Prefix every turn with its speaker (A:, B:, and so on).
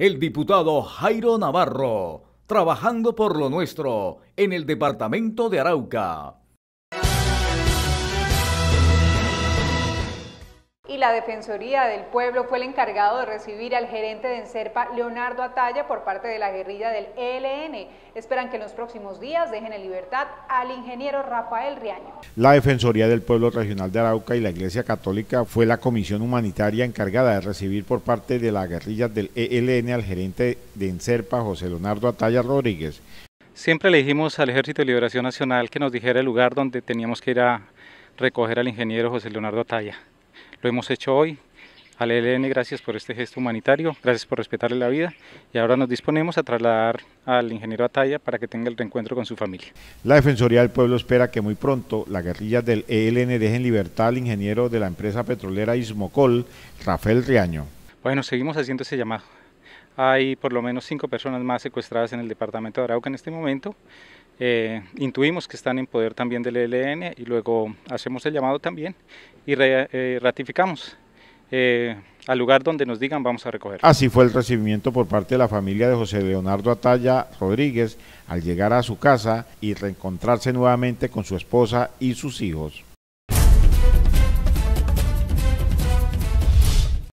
A: el diputado Jairo Navarro, trabajando por lo nuestro en el departamento de Arauca.
B: la Defensoría del Pueblo fue el encargado de recibir al gerente de Enserpa, Leonardo Atalla, por parte de la guerrilla del ELN. Esperan que en los próximos días dejen en libertad al ingeniero Rafael Riaño.
C: La Defensoría del Pueblo Regional de Arauca y la Iglesia Católica fue la comisión humanitaria encargada de recibir por parte de la guerrilla del ELN al gerente de Enserpa, José Leonardo Atalla Rodríguez.
A: Siempre le dijimos al Ejército de Liberación Nacional que nos dijera el lugar donde teníamos que ir a recoger al ingeniero José Leonardo Atalla lo hemos hecho hoy. Al ELN gracias por este gesto humanitario, gracias por respetarle la vida y ahora nos disponemos a trasladar al ingeniero Ataya para que tenga el reencuentro con su familia.
C: La Defensoría del Pueblo espera que muy pronto las guerrillas del ELN dejen libertad al ingeniero de la empresa petrolera Ismocol, Rafael Riaño.
A: Bueno, seguimos haciendo ese llamado. Hay por lo menos cinco personas más secuestradas en el departamento de Arauca en este momento eh, intuimos que están en poder también del ELN y luego hacemos el llamado también y eh, ratificamos eh, al lugar donde nos digan vamos a recoger. Así fue el
C: recibimiento por parte de la familia de José Leonardo Atalla Rodríguez al llegar a su casa y reencontrarse nuevamente con su esposa y sus hijos.